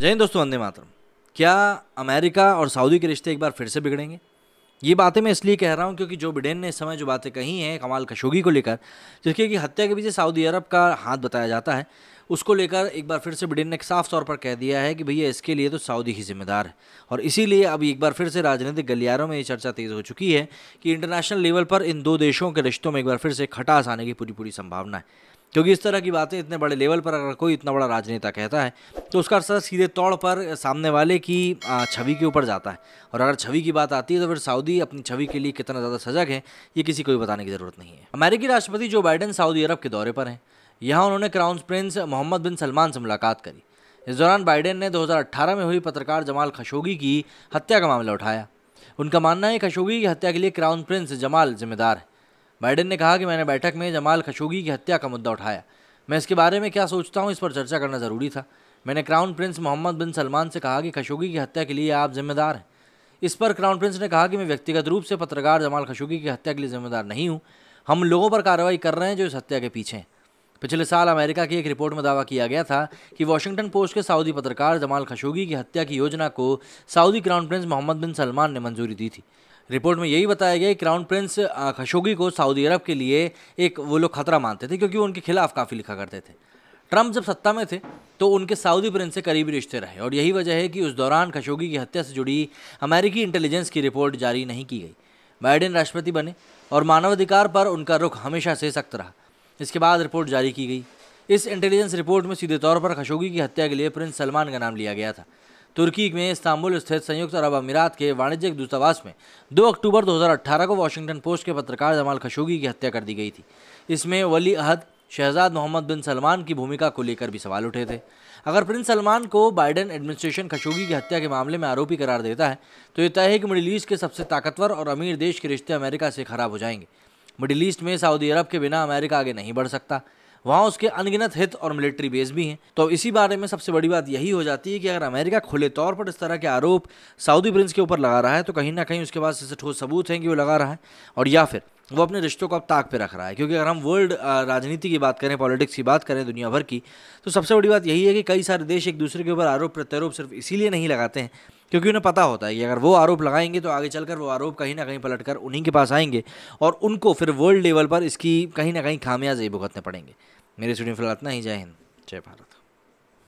जय हिंद दोस्तों वंदे मातरम क्या अमेरिका और सऊदी के रिश्ते एक बार फिर से बिगड़ेंगे ये बातें मैं इसलिए कह रहा हूँ क्योंकि जो बिडेन ने इस समय जो बातें कही हैं कमाल खशोगी को लेकर जिसकी कि हत्या के पीछे सऊदी अरब का हाथ बताया जाता है उसको लेकर एक बार फिर से ब्रिटेन ने साफ तौर पर कह दिया है कि भैया इसके लिए तो सऊदी ही जिम्मेदार है और इसीलिए अब एक बार फिर से राजनीतिक गलियारों में ये चर्चा तेज़ हो चुकी है कि इंटरनेशनल लेवल पर इन दो देशों के रिश्तों में एक बार फिर से खटास आने की पूरी पूरी संभावना है क्योंकि इस तरह की बातें इतने बड़े लेवल पर अगर कोई इतना बड़ा राजनेता कहता है तो उसका असर सीधे तौर पर सामने वाले की छवि के ऊपर जाता है और अगर छवि की बात आती है तो फिर सऊदी अपनी छवि के लिए कितना ज़्यादा सजग है ये किसी को भी बताने की ज़रूरत नहीं है अमेरिकी राष्ट्रपति जो बाइडन सऊदी अरब के दौरे पर हैं यहाँ उन्होंने crown prince Mohammed bin Salman से मुलाकात करी इस दौरान बाइडेन ने 2018 में हुई पत्रकार जमाल खशोगी की हत्या का मामला उठाया उनका मानना है खशोगी की हत्या के लिए क्राउन प्रिंस जमाल जिम्मेदार है बाइडेन ने कहा कि मैंने बैठक में जमाल खशोगी की हत्या का मुद्दा उठाया मैं इसके बारे में क्या सोचता हूँ इस पर चर्चा करना ज़रूरी था मैंने crown prince Mohammed bin Salman से कहा कि खशोगी की हत्या के लिए आप जिम्मेदार हैं इस पर क्राउन प्रिंस ने कहा कि मैं व्यक्तिगत रूप से पत्रकार जमाल खशोगी की हत्या के लिए जिम्मेदार नहीं हूँ हम लोगों पर कार्रवाई कर रहे हैं जो इस हत्या के पीछे हैं पिछले साल अमेरिका की एक रिपोर्ट में दावा किया गया था कि वाशिंगटन पोस्ट के सऊदी पत्रकार जमाल खशोगी की हत्या की योजना को Saudi crown prince Mohammed bin Salman ने मंजूरी दी थी रिपोर्ट में यही बताया गया कि क्राउन प्रिंस खशोगी को सऊदी अरब के लिए एक वो लोग खतरा मानते थे क्योंकि वो उनके खिलाफ काफ़ी लिखा करते थे ट्रंप जब सत्ता में थे तो उनके सऊदी प्रिंस से करीबी रिश्ते रहे और यही वजह है कि उस दौरान खशोगी की हत्या से जुड़ी अमेरिकी इंटेलिजेंस की रिपोर्ट जारी नहीं की गई बाइडेन राष्ट्रपति बने और मानवाधिकार पर उनका रुख हमेशा से सख्त रहा इसके बाद रिपोर्ट जारी की गई इस इंटेलिजेंस रिपोर्ट में सीधे तौर पर खशोगी की हत्या के लिए प्रिंस सलमान का नाम लिया गया था तुर्की में इस्तांबुल स्थित संयुक्त अरब अमीरात के वाणिज्यिक दूतावास में 2 अक्टूबर 2018 को वॉशिंगटन पोस्ट के पत्रकार जमाल खशोगी की हत्या कर दी गई थी इसमें वली अहद शहजाद मोहम्मद बिन सलमान की भूमिका को लेकर भी सवाल उठे थे अगर प्रिंस सलमान को बाइडेन एडमिनिस्ट्रेशन खशोगी की हत्या के मामले में आरोपी करार देता है तो ये तय है कि मिडिल ईस्ट के सबसे ताकतवर और अमीर देश के रिश्ते अमेरिका से खराब हो जाएंगे मिडिल ईस्ट में सऊदी अरब के बिना अमेरिका आगे नहीं बढ़ सकता वहाँ उसके अनगिनत हित और मिलिट्री बेस भी हैं तो इसी बारे में सबसे बड़ी बात यही हो जाती है कि अगर अमेरिका खुले तौर पर इस तरह के आरोप सऊदी प्रिंस के ऊपर लगा रहा है तो कहीं ना कहीं उसके पास ऐसे ठोस सबूत हैं कि वो लगा रहा है और या फिर वो अपने रिश्तों को अब ताक पे रख रहा है क्योंकि अगर हम वर्ल्ड राजनीति की बात करें पॉलिटिक्स की बात करें दुनिया भर की तो सबसे बड़ी बात यही है कि कई सारे देश एक दूसरे के ऊपर आरोप प्रत्यारोप सिर्फ इसीलिए नहीं लगाते हैं क्योंकि उन्हें पता होता है कि अगर वो आरोप लगाएंगे तो आगे चलकर वो आरोप कहीं ना कहीं पलट कर उन्हीं के पास आएंगे और उनको फिर वर्ल्ड लेवल पर इसकी कहीं ना कहीं खामियाजे भुगतने पड़ेंगे मेरे स्टूडियो फिलहाल इतना ही जय हिंद जय भारत